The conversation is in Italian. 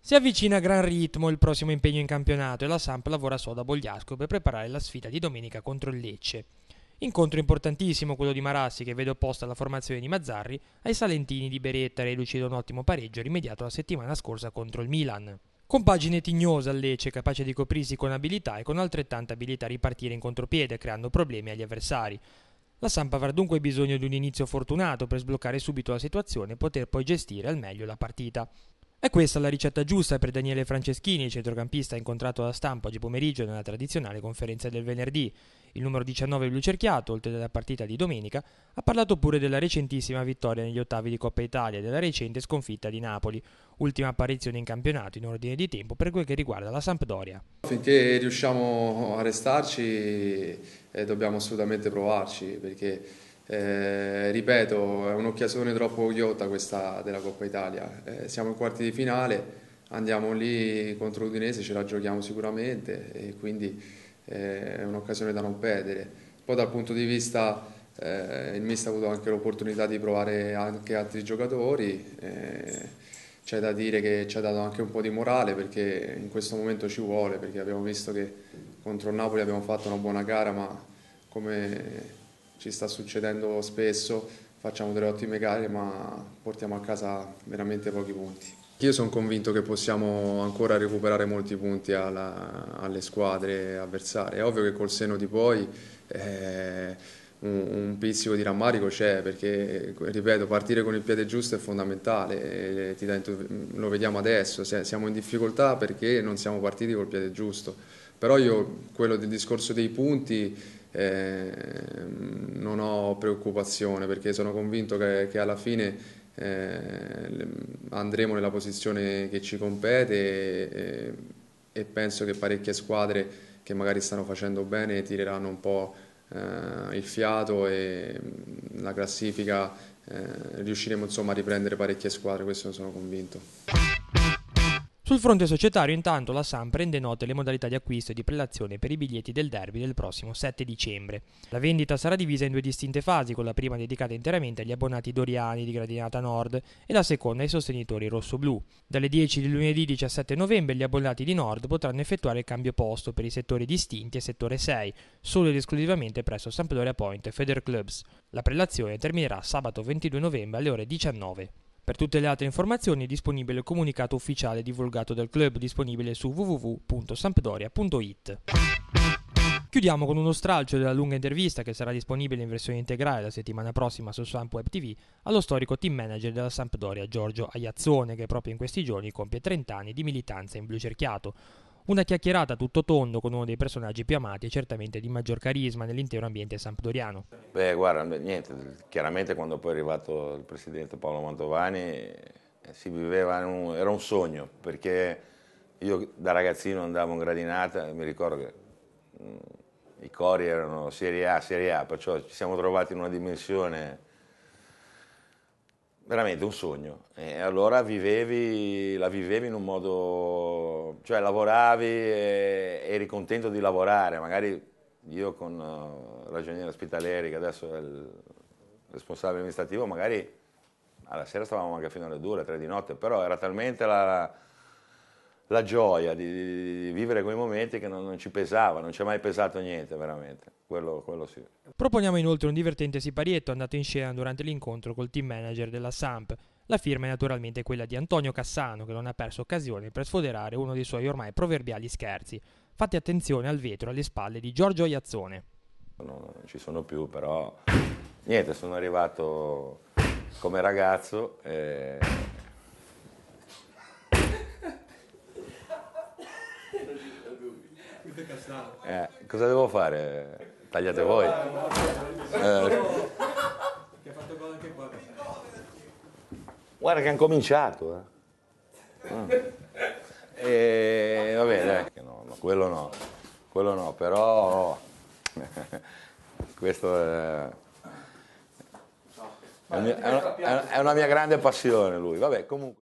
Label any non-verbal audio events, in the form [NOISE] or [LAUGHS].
Si avvicina a gran ritmo il prossimo impegno in campionato e la Samp lavora sodo a Bogliasco per preparare la sfida di domenica contro il Lecce. Incontro importantissimo quello di Marassi che vede opposta la formazione di Mazzarri ai Salentini di Beretta reduci da un ottimo pareggio rimediato la settimana scorsa contro il Milan. Compagine tignosa al Lecce capace di coprirsi con abilità e con altrettanta abilità a ripartire in contropiede creando problemi agli avversari. La Sampa avrà dunque bisogno di un inizio fortunato per sbloccare subito la situazione e poter poi gestire al meglio la partita. È questa la ricetta giusta per Daniele Franceschini, centrocampista incontrato alla stampa oggi pomeriggio nella tradizionale conferenza del venerdì. Il numero 19 blu cerchiato, oltre alla partita di domenica, ha parlato pure della recentissima vittoria negli ottavi di Coppa Italia e della recente sconfitta di Napoli, ultima apparizione in campionato in ordine di tempo per quel che riguarda la Sampdoria. Finché riusciamo a restarci e dobbiamo assolutamente provarci perché, eh, ripeto, è un'occasione troppo ghiotta questa della Coppa Italia. Eh, siamo in quarti di finale, andiamo lì contro l'Udinese, ce la giochiamo sicuramente e quindi eh, è un'occasione da non perdere. Poi dal punto di vista eh, il Mista ha avuto anche l'opportunità di provare anche altri giocatori eh, c'è da dire che ci ha dato anche un po' di morale perché in questo momento ci vuole, perché abbiamo visto che contro il Napoli abbiamo fatto una buona gara, ma come ci sta succedendo spesso facciamo delle ottime gare, ma portiamo a casa veramente pochi punti. Io sono convinto che possiamo ancora recuperare molti punti alla, alle squadre avversarie. È ovvio che col seno di poi... Eh, un, un pizzico di rammarico c'è perché, eh, ripeto, partire con il piede giusto è fondamentale, eh, mm, lo vediamo adesso, siamo in difficoltà perché non siamo partiti col piede giusto, però io quello del discorso dei punti eh, non ho preoccupazione perché sono convinto che, che alla fine eh, andremo nella posizione che ci compete e, eh, e penso che parecchie squadre che magari stanno facendo bene tireranno un po' eh, il fiato e mm, la classifica eh, riusciremo insomma a riprendere parecchie squadre, questo ne sono convinto. Sul fronte societario intanto la SAM prende note le modalità di acquisto e di prelazione per i biglietti del derby del prossimo 7 dicembre. La vendita sarà divisa in due distinte fasi, con la prima dedicata interamente agli abbonati doriani di Gradinata Nord e la seconda ai sostenitori rosso-blu. Dalle 10 di lunedì 17 novembre gli abbonati di Nord potranno effettuare il cambio posto per i settori distinti e settore 6, solo ed esclusivamente presso Sampdoria Point e Feder Clubs. La prelazione terminerà sabato 22 novembre alle ore 19. Per tutte le altre informazioni è disponibile il comunicato ufficiale divulgato dal club disponibile su www.sampdoria.it. Chiudiamo con uno stralcio della lunga intervista che sarà disponibile in versione integrale la settimana prossima su Swamp Web TV allo storico team manager della Sampdoria Giorgio Aiazzone che proprio in questi giorni compie 30 anni di militanza in blu cerchiato. Una chiacchierata tutto tondo con uno dei personaggi più amati e certamente di maggior carisma nell'intero ambiente sampdoriano. Beh, guarda, niente, chiaramente quando poi è arrivato il presidente Paolo Mantovani eh, si viveva, un, era un sogno, perché io da ragazzino andavo in gradinata, e mi ricordo che mm, i cori erano Serie A, Serie A, perciò ci siamo trovati in una dimensione veramente un sogno. E allora vivevi, la vivevi in un modo, cioè lavoravi e eri contento di lavorare, magari io con ragioniere eh, Spitaleri, che adesso è il responsabile amministrativo, magari alla sera stavamo anche fino alle 2, alle 3 di notte, però era talmente la la gioia di, di, di, vivere quei momenti che non, non, ci pesava, non ci è mai pesato niente veramente, quello, quello sì. Proponiamo inoltre un divertente siparietto andato in scena durante l'incontro col team manager della Samp. La firma è naturalmente quella di Antonio Cassano che non ha perso occasione per sfoderare uno dei suoi ormai proverbiali scherzi. Fate attenzione al vetro alle spalle di Giorgio Iazzone. Non, non ci sono più però niente, sono arrivato come ragazzo. E eh, Eh, cosa devo fare? Tagliate voi. Eh. Guarda che hanno cominciato. Eh. E, eh, eh, vabbè, dai. No, no, quello no, quello no, però [LAUGHS] questo è, è una mia grande passione lui. Vabbè, comunque.